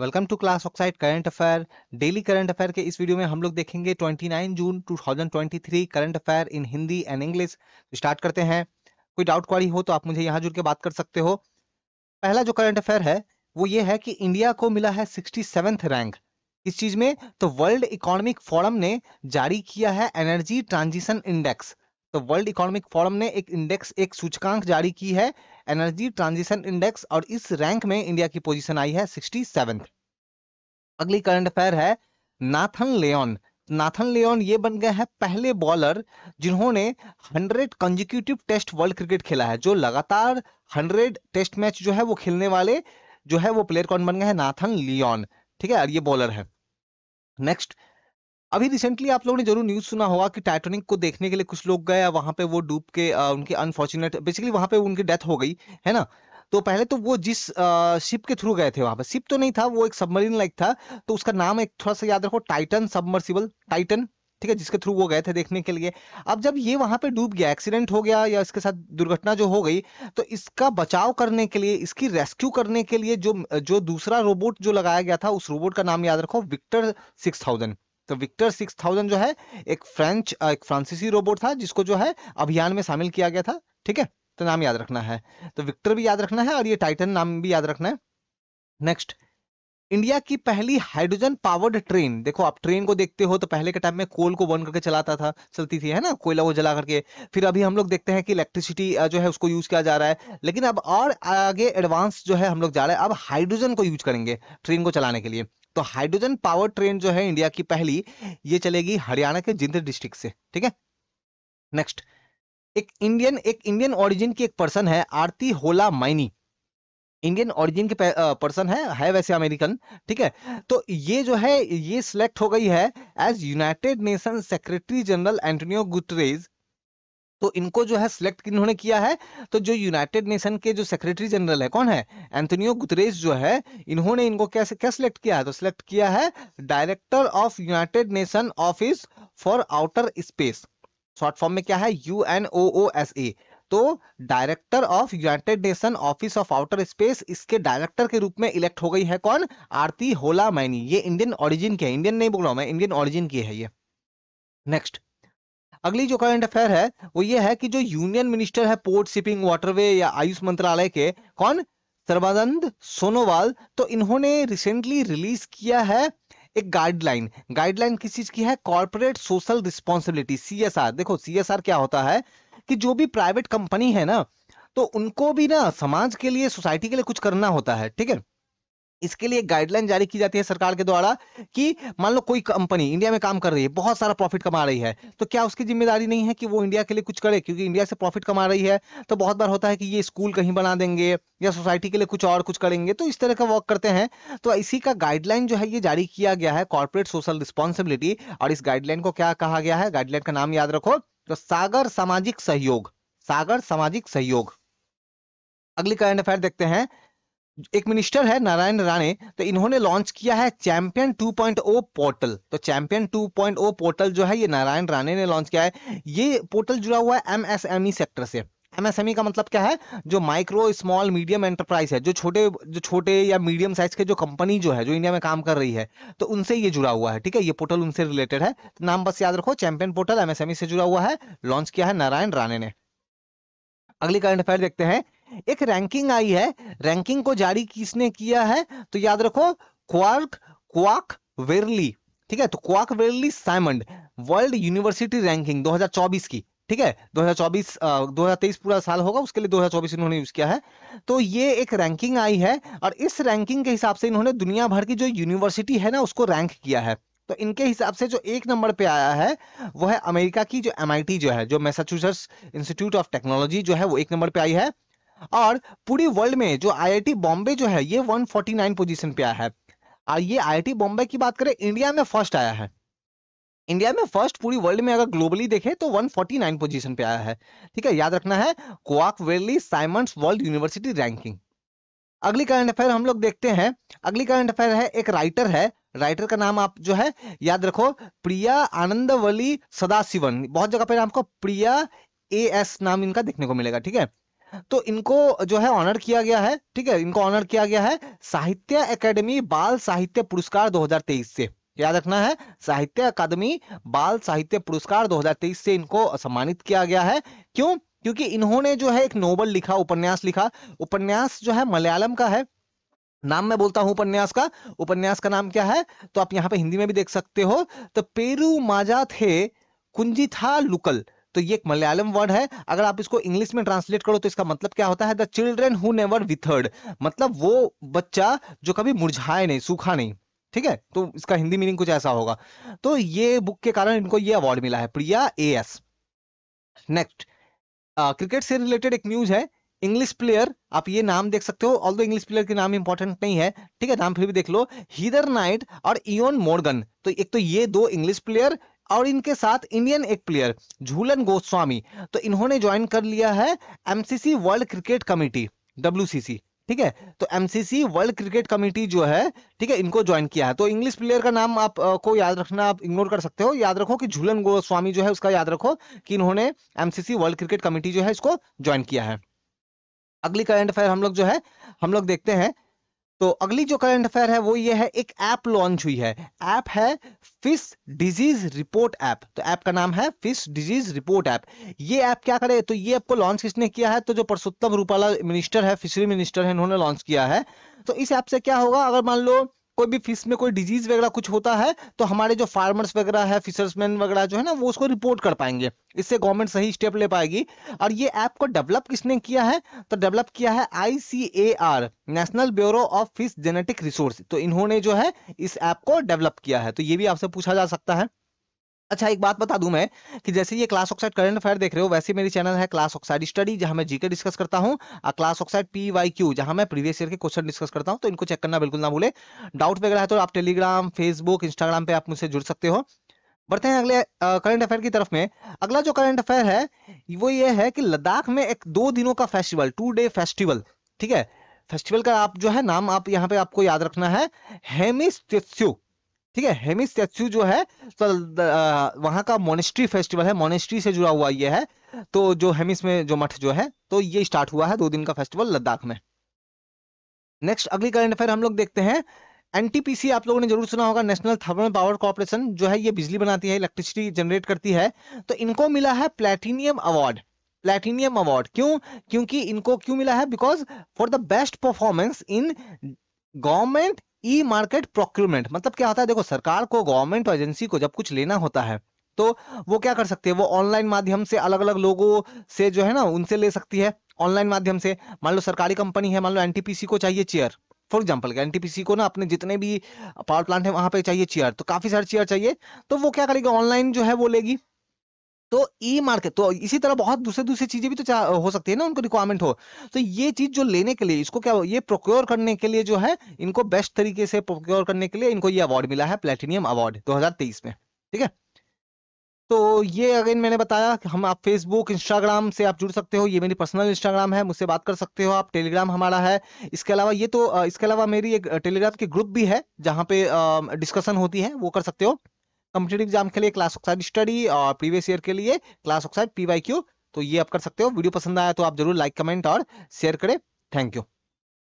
welcome to Class Oxide current affair daily current affair के इस video में हम लोग देखेंगे 29 जून 2023 current affair in Hindi and English start करते हैं कोई डाउट क्वारी हो तो आप मुझे यहां जुड़ के बात कर सकते हो पहला जो करंट अफेयर है वो ये है कि इंडिया को मिला है सिक्सटी रैंक इस चीज में तो वर्ल्ड इकोनॉमिक फोरम ने जारी किया है एनर्जी ट्रांजिशन इंडेक्स तो वर्ल्ड इकोनॉमिक फोरम ने एक इंडेक्स एक सूचकांक जारी की है एनर्जी ट्रांजिशन इंडेक्स और इस रैंक में इंडिया की पोजीशन आई है सिक्सटी अगली करंट अफेयर है नाथन लियोन नाथन लियोन ये बन गए हैं पहले बॉलर जिन्होंने 100 कंजिक्यूटिव टेस्ट वर्ल्ड क्रिकेट खेला है जो लगातार 100 टेस्ट मैच जो है वो खेलने वाले जो है वो प्लेयर कौन बन गए हैं नाथन लियोन ठीक है और ये बॉलर है नेक्स्ट अभी रिसेंटली आप लोगों ने जरूर न्यूज सुना होगा कि टाइटोनिक को देखने के लिए कुछ लोग गए वहां पे वो डूब के आ, उनके अनफॉर्चुनेट बेसिकली वहां पे उनकी डेथ हो गई है ना तो पहले तो वो जिस शिप के थ्रू गए थे वहां पर शिप तो नहीं था वो एक सबमरीन लाइक था तो उसका नाम एक थोड़ा सा याद रखो टाइटन सबमर्सिबल टाइटन ठीक है जिसके थ्रू वो गए थे देखने के लिए अब जब ये वहां पे डूब गया एक्सीडेंट हो गया या इसके साथ दुर्घटना जो हो गई तो इसका बचाव करने के लिए इसकी रेस्क्यू करने के लिए जो जो दूसरा रोबोट जो लगाया गया था उस रोबोट का नाम याद रखो विक्टर सिक्स थाउजेंड तो विक्टर 6000 जो है एक फ्रेंच एक फ्रांसीसी रोबोट था जिसको जो है अभियान में शामिल किया गया था ठीक है तो नाम याद रखना है तो विक्टर भी याद रखना है और ये टाइटन नाम भी याद रखना है नेक्स्ट इंडिया की पहली हाइड्रोजन पावर्ड ट्रेन देखो आप ट्रेन को देखते हो तो पहले के टाइम में कोल को बर्न करके चलाता था चलती थी है ना कोयला को जला करके फिर अभी हम लोग देखते हैं कि इलेक्ट्रिसिटी जो है उसको यूज किया जा रहा है लेकिन अब और आगे एडवांस जो है हम लोग जा रहे हैं अब हाइड्रोजन को यूज करेंगे ट्रेन को चलाने के लिए तो हाइड्रोजन पावर ट्रेन जो है इंडिया की पहली ये चलेगी हरियाणा के जिंद डिस्ट्रिक्ट से ठीक है नेक्स्ट एक इंडियन एक इंडियन ओरिजिन की एक पर्सन है आरती होला माइनी इंडियन ओरिजिन के पर्सन है है वैसे अमेरिकन ठीक है तो ये जो है ये सिलेक्ट हो गई है as United Nation Secretary General Antonio Guterres तो इनको जो है सिलेक्ट इन्होंने किया है तो जो यूनाइटेड नेशन के जो सेक्रेटरी जनरल है कौन है एंथोनियो गुतरेज जो है इन्होंने इनको कैसे क्या सिलेक्ट किया है तो सिलेक्ट किया है director of United Nation office for outer space short form में क्या है U N O O S A तो director of United Nation office of outer space इसके डायरेक्टर के रूप में इलेक्ट हो गई है कौन आरती होला मैनी ये इंडियन ऑरिजिन की है इंडियन नहीं बोल रहा हूं मैं इंडियन ऑरिजिन की है ये नेक्स्ट अगली जो करंट अफेयर है वो ये है कि जो यूनियन मिनिस्टर है पोर्ट शिपिंग वाटरवे या आयुष मंत्रालय के कौन सर्वानंद सोनोवाल तो इन्होंने रिसेंटली रिलीज किया है एक गाइडलाइन गाइडलाइन किस चीज की है कॉर्पोरेट सोशल रिस्पॉन्सिबिलिटी सी देखो सी क्या होता है कि जो भी प्राइवेट कंपनी है ना तो उनको भी ना समाज के लिए सोसाइटी के लिए कुछ करना होता है ठीक है इसके लिए गाइडलाइन जारी की जाती है सरकार के द्वारा कि मान लो कोई कंपनी इंडिया में काम कर रही है बहुत सारा प्रॉफिट कमा रही है तो क्या उसकी जिम्मेदारी नहीं है कि वो इंडिया के लिए कुछ करे क्योंकि इंडिया से प्रॉफिट कमा रही है तो बहुत बार होता है कि ये स्कूल कहीं बना देंगे या सोसाइटी के लिए कुछ और कुछ करेंगे तो इस तरह का वर्क करते हैं तो इसी का गाइडलाइन जो है ये जारी किया गया है कॉर्पोरेट सोशल रिस्पॉन्सिबिलिटी और इस गाइडलाइन को क्या कहा गया है गाइडलाइन का नाम याद रखो तो सागर सामाजिक सहयोग सागर सामाजिक सहयोग अगली करंट अफेयर देखते हैं एक मिनिस्टर है नारायण राणे तो इन्होंने लॉन्च किया है चैंपियन 2.0 पोर्टल तो चैंपियन 2.0 पोर्टल जो है ये नारायण राणे ने लॉन्च किया है ये पोर्टल जुड़ा हुआ है एमएसएमई सेक्टर e से एमएसएमई e का मतलब क्या है जो माइक्रो स्मॉल मीडियम एंटरप्राइज है जो छोटे जो छोटे या मीडियम साइज के जो कंपनी जो है जो इंडिया में काम कर रही है तो उनसे ये जुड़ा हुआ है ठीक है ये पोर्टल उनसे रिलेटेड है तो नाम बस याद रखो चैंपियन पोर्टल एमएसएमई से जुड़ा हुआ है लॉन्च किया है नारायण राणे ने अगली करंट अफेयर देखते हैं एक रैंकिंग आई है रैंकिंग को जारी किसने किया है तो याद रखो क्वार्क क्वाक वेरली ठीक है तो Quacquarelli Symonds World University Ranking 2024 की ठीक है 2024 2023 पूरा साल होगा उसके लिए 2024 इन्होंने यूज किया है तो ये एक रैंकिंग आई है और इस रैंकिंग के हिसाब से इन्होंने दुनिया भर की जो यूनिवर्सिटी है ना उसको रैंक किया है तो इनके हिसाब से जो एक नंबर पे आया है वो है अमेरिका की जो एम जो है जो मैसाचुसेट्स इंस्टीट्यूट ऑफ टेक्नोलॉजी जो है वो एक नंबर पे आई है और पूरी वर्ल्ड में जो आईआईटी बॉम्बे जो है ये 149 पोजीशन पे आया है और ये आईआईटी बॉम्बे की बात करें इंडिया में फर्स्ट आया है इंडिया में फर्स्ट पूरी वर्ल्ड में अगर ग्लोबली देखें तो 149 पोजीशन पे आया है ठीक है याद रखना है Quacquarelli Symonds World University Ranking अगली करंट अफेयर हम लोग देखते हैं अगली करंट अफेयर है एक राइटर है राइटर का नाम आप जो है याद रखो प्रिया आनंदवली सदाशिवन बहुत जगह पर आपको प्रिया ए एस नाम इनका देखने को मिलेगा ठीक है तो इनको जो है ऑनर किया गया है ठीक है इनको ऑनर किया गया है साहित्य अकेडमी बाल साहित्य पुरस्कार 2023 से याद रखना है साहित्य अकादमी बाल साहित्य पुरस्कार 2023 से इनको सम्मानित किया गया है क्यों क्योंकि इन्होंने जो है एक नोबल लिखा उपन्यास लिखा उपन्यास जो है मलयालम का है नाम मैं बोलता हूं उपन्यास का उपन्यास का नाम क्या है तो आप यहाँ पे हिंदी में भी देख सकते हो तो पेरू माजा थे कुंजी था लुकल तो ये एक मलयालम वर्ड है अगर आप इसको इंग्लिश में ट्रांसलेट करो तो इसका मतलब क्या होता है the children who never withered मतलब वो बच्चा जो कभी मुरझाए नहीं सूखा नहीं ठीक है तो इसका हिंदी मीनिंग कुछ ऐसा होगा तो ये बुक के कारण इनको ये अवार्ड मिला है Priya A S next cricket से रिलेटेड एक न्यूज है इंग्लिश प्लेयर आप ये नाम देख सकते हो ऑल दो इंग्लिश प्लेयर के नाम इंपॉर्टेंट नहीं है ठीक है नाम फिर भी देख लो हीदर नाइट और इयोन मोर्गन तो एक तो ये दो इंग्लिश प्लेयर और इनके साथ इंडियन एक प्लेयर झूलन गोस्वामी तो इन्होंने ज्वाइन कर लिया है MCC World Cricket Committee W ठीक है तो एमसीसी वर्ल्ड क्रिकेट कमेटी जो है ठीक है इनको ज्वाइन किया है तो इंग्लिश प्लेयर का नाम आप आ, को याद रखना आप इग्नोर कर सकते हो याद रखो कि झूलन गोस्वामी जो है उसका याद रखो कि इन्होंने एमसीसी वर्ल्ड क्रिकेट कमेटी जो है इसको ज्वाइन किया है अगली करंट अफेयर हम लोग जो है हम लोग देखते हैं तो अगली जो करंट अफेयर है वो ये है एक ऐप लॉन्च हुई है ऐप है फिश डिजीज रिपोर्ट ऐप तो ऐप का नाम है फिश डिजीज रिपोर्ट ऐप ये ऐप क्या करे तो ये आपको को लॉन्च किसने किया है तो जो परसोत्तम रूपाला मिनिस्टर है फिशरी मिनिस्टर है इन्होंने लॉन्च किया है तो इस ऐप से क्या होगा अगर मान लो कोई भी फिश में कोई डिजीज वगैरह कुछ होता है तो हमारे जो फार्मर्स वगैरह है फिशर्समैन वगैरह जो है ना वो उसको रिपोर्ट कर पाएंगे इससे गवर्नमेंट सही स्टेप ले पाएगी और ये ऐप को डेवलप किसने किया है तो डेवलप किया है ICAR National Bureau of Fish Genetic Resource तो इन्होंने जो है इस ऐप को डेवलप किया है तो ये भी आपसे पूछा जा सकता है अच्छा एक बात बता दूं मैं कि जैसे ये क्लास ऑक्साइड करंट अफेयर देख रहे हो वैसे मेरी चैनल है क्लास ऑक्साइड स्टडी जहां मैं जीके डिस्कस करता हूं और Class Oxide P Y Q जहां मैं प्रीवियस ईयर के क्वेश्चन डिस्कस करता हूं तो इनको चेक करना बिल्कुल ना भूले डाउट वगैरह है तो आप टेलीग्राम फेसबुक इंस्टाग्राम पे आप मुझसे जुड़ सकते हो बढ़ते हैं अगले करंट अफेयर की तरफ में अगला जो करंट अफेयर है वो ये है कि लद्दाख में एक दो दिनों का फेस्टिवल टू डे फेस्टिवल ठीक है फेस्टिवल का आप जो है नाम आप यहाँ पे आपको याद रखना है हेमिस ठीक है हेमी स्टैच्यू जो है तो वहां का मोनेस्ट्री फेस्टिवल है मोनेस्ट्री से जुड़ा हुआ ये है तो जो हेमिस में जो मठ जो है तो ये स्टार्ट हुआ है दो दिन का फेस्टिवल लद्दाख में नेक्स्ट अगली करंट अफेयर हम लोग देखते हैं एनटीपीसी आप लोगों ने जरूर सुना होगा नेशनल थर्मल पावर कॉर्पोरेशन जो है ये बिजली बनाती है इलेक्ट्रिसिटी जनरेट करती है तो इनको मिला है प्लेटिनियम अवार्ड प्लेटिनियम अवार्ड क्यों क्योंकि इनको क्यों मिला है because for the best performance in government e market procurement मतलब क्या होता है देखो सरकार को गवर्नमेंट एजेंसी को जब कुछ लेना होता है तो वो क्या कर सकती है वो ऑनलाइन माध्यम से अलग अलग लोगों से जो है ना उनसे ले सकती है ऑनलाइन माध्यम से मान लो सरकारी कंपनी है मान लो एनटीपीसी को चाहिए चेयर फॉर एग्जाम्पल एनटीपीसी को ना अपने जितने भी पावर प्लांट है वहां पे चाहिए चेयर तो काफी सारे चेयर चाहिए तो वो क्या करेगी ऑनलाइन जो है वो लेगी तो ई मार्केट तो इसी तरह बहुत दूसरे दूसरे चीजें भी तो हो सकती है ना उनको रिक्वायरमेंट हो तो ये चीज जो लेने के लिए इसको क्या ये प्रोक्योर करने के लिए जो है इनको बेस्ट तरीके से प्रोक्योर करने के लिए इनको ये अवार्ड मिला है प्लेटिनियम अवार्ड दो में ठीक है तो ये अगेन मैंने बताया कि हम आप फेसबुक इंस्टाग्राम से आप जुड़ सकते हो ये मेरी पर्सनल इंस्टाग्राम है मुझसे बात कर सकते हो आप टेलीग्राम हमारा है इसके अलावा ये तो इसके अलावा मेरी एक टेलीग्राम की ग्रुप भी है जहाँ पे डिस्कशन होती है वो कर सकते हो कम्पिटेटिव एग्जाम के लिए क्लास ऑक्साइड स्टडी और प्रीवियस ईयर के लिए क्लास ऑक्साइड पीवाई तो ये आप कर सकते हो वीडियो पसंद आया तो आप जरूर लाइक कमेंट और शेयर करें थैंक यू